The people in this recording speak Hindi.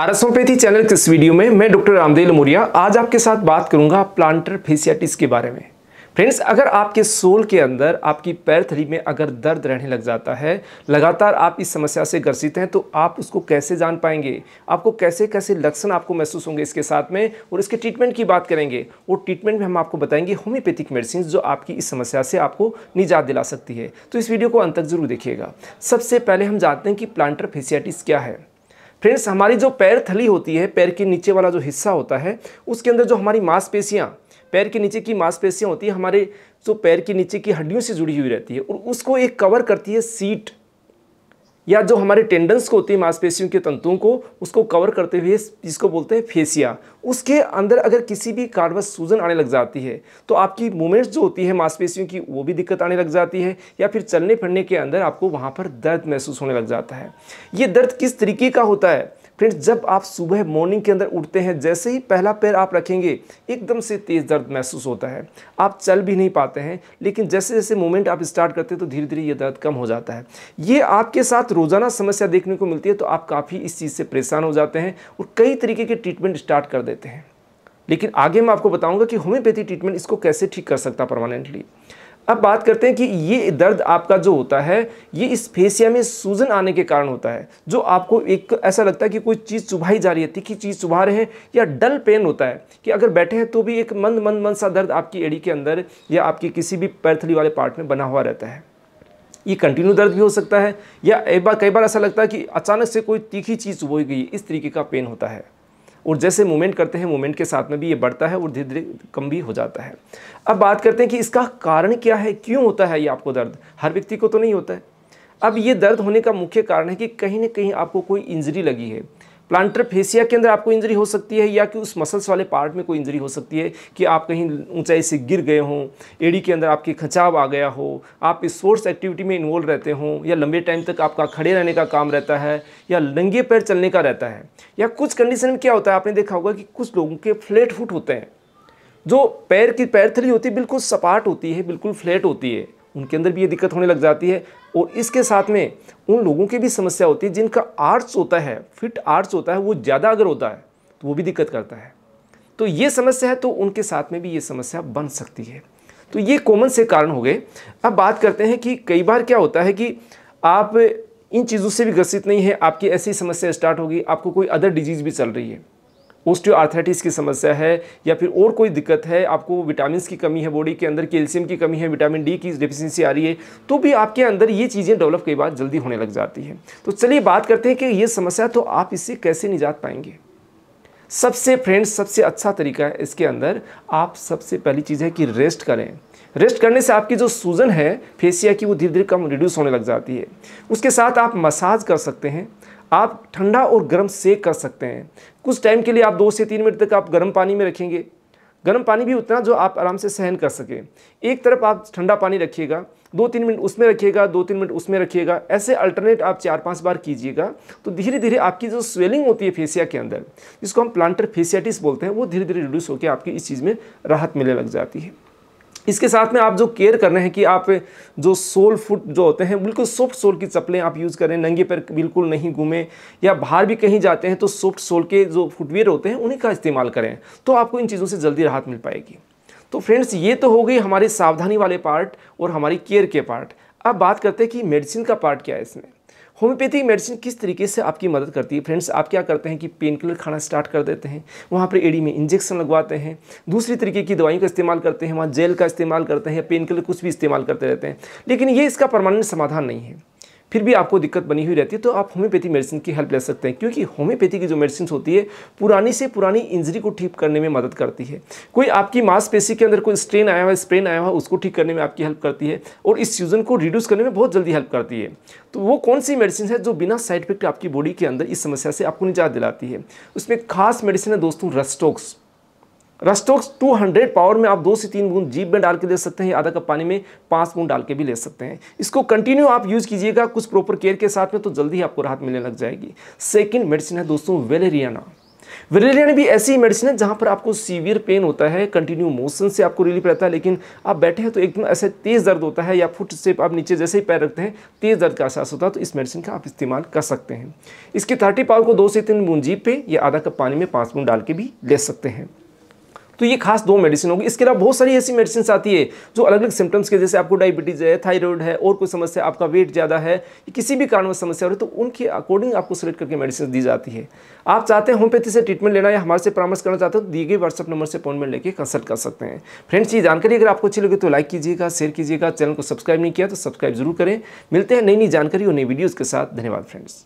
पारसोपैथी चैनल के इस वीडियो में मैं डॉक्टर रामदेव लमोरिया आज आपके साथ बात करूंगा प्लांटर फेसियाटिस के बारे में फ्रेंड्स अगर आपके सोल के अंदर आपकी पैर थली में अगर दर्द रहने लग जाता है लगातार आप इस समस्या से ग्रसित हैं तो आप उसको कैसे जान पाएंगे आपको कैसे कैसे लक्षण आपको महसूस होंगे इसके साथ में और इसके ट्रीटमेंट की बात करेंगे वो ट्रीटमेंट में हम आपको बताएंगे होम्योपैथिक मेडिसिन जो आपकी इस समस्या से आपको निजात दिला सकती है तो इस वीडियो को अंत तक जरूर देखिएगा सबसे पहले हम जानते हैं कि प्लांटर फेसियाटिस क्या है फ्रेंड्स हमारी जो पैर थली होती है पैर के नीचे वाला जो हिस्सा होता है उसके अंदर जो हमारी मांसपेशियाँ पैर के नीचे की मांसपेशियाँ होती है हमारे जो पैर के नीचे की हड्डियों से जुड़ी हुई रहती है और उसको एक कवर करती है सीट या जो हमारे टेंडन्स को होती है मांसपेशियों के तंतुओं को उसको कवर करते हुए जिसको बोलते हैं फेसिया उसके अंदर अगर किसी भी कार्बस सूजन आने लग जाती है तो आपकी मूवमेंट्स जो होती है मांसपेशियों की वो भी दिक्कत आने लग जाती है या फिर चलने फिरने के अंदर आपको वहाँ पर दर्द महसूस होने लग जाता है ये दर्द किस तरीके का होता है फ्रेंड्स जब आप सुबह मॉर्निंग के अंदर उठते हैं जैसे ही पहला पैर आप रखेंगे एकदम से तेज़ दर्द महसूस होता है आप चल भी नहीं पाते हैं लेकिन जैसे जैसे मूवमेंट आप स्टार्ट करते हैं तो धीरे धीरे ये दर्द कम हो जाता है ये आपके साथ रोज़ाना समस्या देखने को मिलती है तो आप काफ़ी इस चीज़ से परेशान हो जाते हैं और कई तरीके के ट्रीटमेंट स्टार्ट कर देते हैं लेकिन आगे मैं आपको बताऊंगा कि होम्योपैथी ट्रीटमेंट इसको कैसे ठीक कर सकता परमानेंटली अब बात करते हैं कि ये दर्द आपका जो होता है ये इस फेसिया में सूजन आने के कारण होता है जो आपको एक ऐसा लगता है कि कोई चीज़ चुभाई जा रही है तीखी चीज़ चुभा रहे हैं या डल पेन होता है कि अगर बैठे हैं तो भी एक मंद मंद मंद सा दर्द आपकी एड़ी के अंदर या आपकी किसी भी पैरथली वाले पार्ट में बना हुआ रहता है ये कंटिन्यू दर्द भी हो सकता है या एक बार कई बार ऐसा लगता है कि अचानक से कोई तीखी चीज़ चुभोई गई इस तरीके का पेन होता है और जैसे मूवमेंट करते हैं मूवमेंट के साथ में भी ये बढ़ता है और धीरे धीरे कम भी हो जाता है अब बात करते हैं कि इसका कारण क्या है क्यों होता है ये आपको दर्द हर व्यक्ति को तो नहीं होता है अब ये दर्द होने का मुख्य कारण है कि कहीं ना कहीं आपको कोई इंजरी लगी है प्लांटर फेसिया के अंदर आपको इंजरी हो सकती है या कि उस मसल्स वाले पार्ट में कोई इंजरी हो सकती है कि आप कहीं ऊंचाई से गिर गए हों एडी के अंदर आपके खचाव आ गया हो आप स्पोर्ट्स एक्टिविटी में इन्वॉल्व रहते हों या लंबे टाइम तक आपका खड़े रहने का काम रहता है या नंगे पैर चलने का रहता है या कुछ कंडीशन में क्या होता है आपने देखा होगा कि कुछ लोगों के फ्लैट फुट होते हैं जो पैर की पैर थली होती है बिल्कुल सपाट होती है बिल्कुल फ्लैट होती है उनके अंदर भी ये दिक्कत होने लग जाती है और इसके साथ में उन लोगों की भी समस्या होती है जिनका आर्ट्स होता है फिट आर्ट्स होता है वो ज़्यादा अगर होता है तो वो भी दिक्कत करता है तो ये समस्या है तो उनके साथ में भी ये समस्या बन सकती है तो ये कॉमन से कारण हो गए अब बात करते हैं कि कई बार क्या होता है कि आप इन चीज़ों से भी ग्रसित नहीं है आपकी ऐसी समस्या स्टार्ट होगी आपको कोई अदर डिजीज़ भी चल रही है ओस्टियोआर्थराइटिस की समस्या है या फिर और कोई दिक्कत है आपको विटामिन की कमी है बॉडी के अंदर कैल्शियम की कमी है विटामिन डी की डिफिशेंसी आ रही है तो भी आपके अंदर ये चीज़ें डेवलप कई बार जल्दी होने लग जाती है तो चलिए बात करते हैं कि ये समस्या तो आप इससे कैसे निजात पाएंगे सबसे फ्रेंड्स सबसे अच्छा तरीका है इसके अंदर आप सबसे पहली चीज़ है कि रेस्ट करें रेस्ट करने से आपकी जो सूजन है फेसिया की वो धीरे धीरे कम रिड्यूस होने लग जाती है उसके साथ आप मसाज कर सकते हैं आप ठंडा और गर्म सेक कर सकते हैं कुछ टाइम के लिए आप दो से तीन मिनट तक आप गर्म पानी में रखेंगे गर्म पानी भी उतना जो आप आराम से सहन कर सकें एक तरफ आप ठंडा पानी रखिएगा दो तीन मिनट उसमें रखिएगा दो तीन मिनट उसमें रखिएगा ऐसे अल्टरनेट आप चार पांच बार कीजिएगा तो धीरे धीरे आपकी जो स्वेलिंग होती है फेसिया के अंदर जिसको हम प्लांटर फेसियाटिस बोलते हैं वो धीरे धीरे रिड्यूस होकर आपकी इस चीज़ में राहत मिलने लग जाती है इसके साथ में आप जो केयर कर रहे हैं कि आप जो सोल फुट जो होते हैं बिल्कुल सॉफ्ट सोल की चप्पलें आप यूज़ करें नंगे पैर बिल्कुल नहीं घूमें या बाहर भी कहीं जाते हैं तो सॉफ्ट सोल के जो फुटवेयर होते हैं उन्हीं का इस्तेमाल करें तो आपको इन चीज़ों से जल्दी राहत मिल पाएगी तो फ्रेंड्स ये तो हो गई हमारे सावधानी वाले पार्ट और हमारी केयर के पार्ट अब बात करते हैं कि मेडिसिन का पार्ट क्या है इसमें होम्योपैथिक मेडिसिन किस तरीके से आपकी मदद करती है फ्रेंड्स आप क्या करते हैं कि पेन किलर खाना स्टार्ट कर देते हैं वहाँ पर एडी में इंजेक्शन लगवाते हैं दूसरी तरीके की दवाइयों का इस्तेमाल करते हैं वहाँ जेल का इस्तेमाल करते हैं पेन किलर कुछ भी इस्तेमाल करते रहते हैं लेकिन ये इसका परमानेंट समाधान नहीं है फिर भी आपको दिक्कत बनी हुई रहती है तो आप होम्योपैथी मेडिसिन की हेल्प ले सकते हैं क्योंकि होम्योपैथी की जो मेडिसिन होती है पुरानी से पुरानी इंजरी को ठीक करने में मदद करती है कोई आपकी मांसपेशी के अंदर कोई स्ट्रेन आया हुआ स्प्रेन आया हुआ उसको ठीक करने में आपकी हेल्प करती है और इस सीजन को रिड्यूस करने में बहुत जल्दी हेल्प करती है तो वो कौन सी मेडिसिन है जो बिना साइड इफेक्ट आपकी बॉडी के अंदर इस समस्या से आपको निजात दिलाती है उसमें खास मेडिसिन है दोस्तों रस्टोक्स रस्टोक्स 200 पावर में आप दो से तीन बूंद जीप में डाल के दे सकते हैं आधा कप पानी में पाँच बूंद डाल के भी ले सकते हैं इसको कंटिन्यू आप यूज़ कीजिएगा कुछ प्रॉपर केयर के साथ में तो जल्दी ही आपको राहत मिलने लग जाएगी सेकेंड मेडिसिन है दोस्तों वेलेरियाना वेलेरियाना भी ऐसी मेडिसिन है जहाँ पर आपको सीवियर पेन होता है कंटिन्यू मोशन से आपको रिलीफ रहता है लेकिन आप बैठे हैं तो एकदम ऐसे तेज़ दर्द होता है या फुट से आप नीचे जैसे ही पैर रखते हैं तेज़ दर्द का एहसास होता है तो इस मेडिसिन का आप इस्तेमाल कर सकते हैं इसकी थर्टी पावर को दो से तीन बूंद जीप पे या आधा कप पानी में पाँच बूंद डाल के भी ले सकते हैं तो ये खास दो मेडिसिन होगी इसके अलावा बहुत सारी ऐसी मेडिसिन आती है जो अलग अलग सिम्टम्स के जैसे आपको डायबिटीज़ है थायराइड है और कोई समस्या आपका वेट ज़्यादा है किसी भी में समस्या हो रही तो उनके अकॉर्डिंग आपको सेलेक्ट करके मेडिसिन दी जाती है आप चाहते हैं होमपैथी से ट्रीटमेंट लेना या हमारे से परामर्श करना चाहते हो तो दिए गए व्हाट्सअप नंबर से अपॉइंटमेंट लेके कंसल्ट कर सकते हैं फ्रेंड्स ये जानकारी अगर आपको अच्छी लगे तो लाइक कीजिएगा शेयर कीजिएगा चैनल को सब्सक्राइब नहीं किया तो सब्सक्राइब जरूर करें मिलते हैं नई नई जानकारी और नई वीडियोज़ के साथ धन्यवाद फ्रेंड्स